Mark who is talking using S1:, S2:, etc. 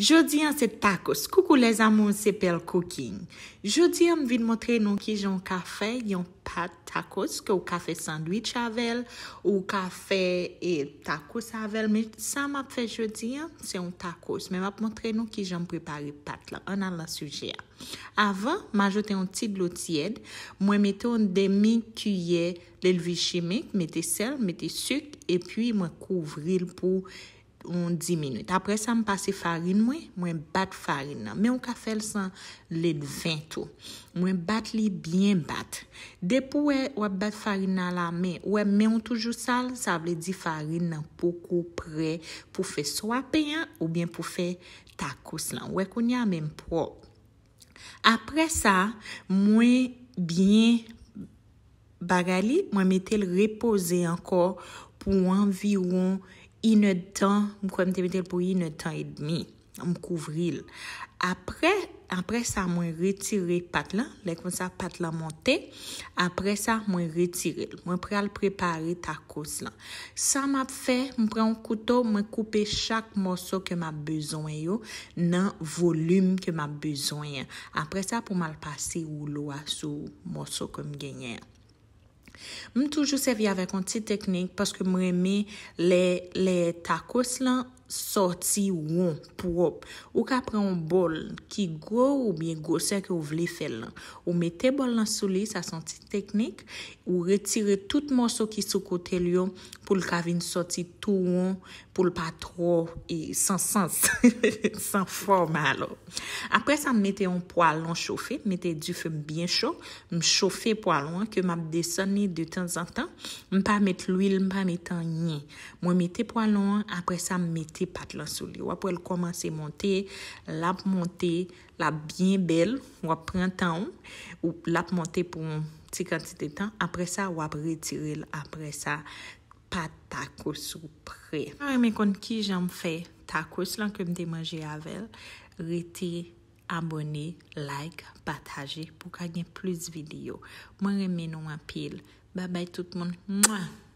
S1: Jodi an se takos. Koukou les amons, se pel koukin. Jodi an, vi mwotre nou ki jan kafe, yon pat takos, ke ou kafe sandwitch avel, ou kafe e takos avel. Sa mwap fe jodi an, se yon takos. Me wap mwotre nou ki jan prepari pat la. Anan la suje a. Avan, mwajote yon tit lout yed. Mwen meton demi kuyye lelvi chimik, meti sel, meti suk, epi mwen kouvri lpou. ou 10 minute. Apre sa m pase farin mwen, mwen bat farin nan. Mwen ka fel san led 20 ou. Mwen bat li, bwen bat. Depou wè, wè bat farin nan la mwen, wè mwen toujou sal, sa vle di farin nan, poukou pre, pou fe so apen, ou bwen pou fe takos lan. Wè kon ya mwen pou. Apre sa, mwen bwen bagali, mwen metel repose anko, pou anviron, Yine tan, mwen kwen mte bitel pou yine tan edmi, mwen kouvril. Apre, apre sa mwen retire pat lan, lek mwen sa pat lan monte, apre sa mwen retire. Mwen pre al prepare takos lan. Sa mwen ap fe, mwen pre an koutou, mwen koupe chak moso ke mwen ap bezon yo nan volume ke mwen ap bezon yo. Apre sa pou mwen al pase ou lo aso moso ke mwen genyen yo. M toujou se vi avèk an ti teknik paske m remi le takous lan soti woun, pwop. Ou ka pre yon bol ki gwo ou bien gwo se ke ou vle fel lan. Ou mette bol lan sou li, sa santi teknik, ou retire tout moso ki sou kote lyon, pou l ka vin soti tou woun, pou l pa tro, e san san san forma alo. Apre sa m mette yon poalon choufe, mette yon dufe bien chou, m choufe poalon, ke m ap desone de tan zan tan, m pa mette l'wil, m pa mette an nye. M mette poalon, apre sa m mette pat lan sou li. Wap wèl komanse montè. Lap montè. Lap byen bel. Wap prantan ou. Ou lap montè pou ti kantite tan. Apre sa wap retirel. Apre sa pat takos ou pre. Mwen reme kon ki janm fè takos lan kem de manje avel. Reti, abone, like, pataje pou kagen plus video. Mwen reme nou apil. Babay tout moun.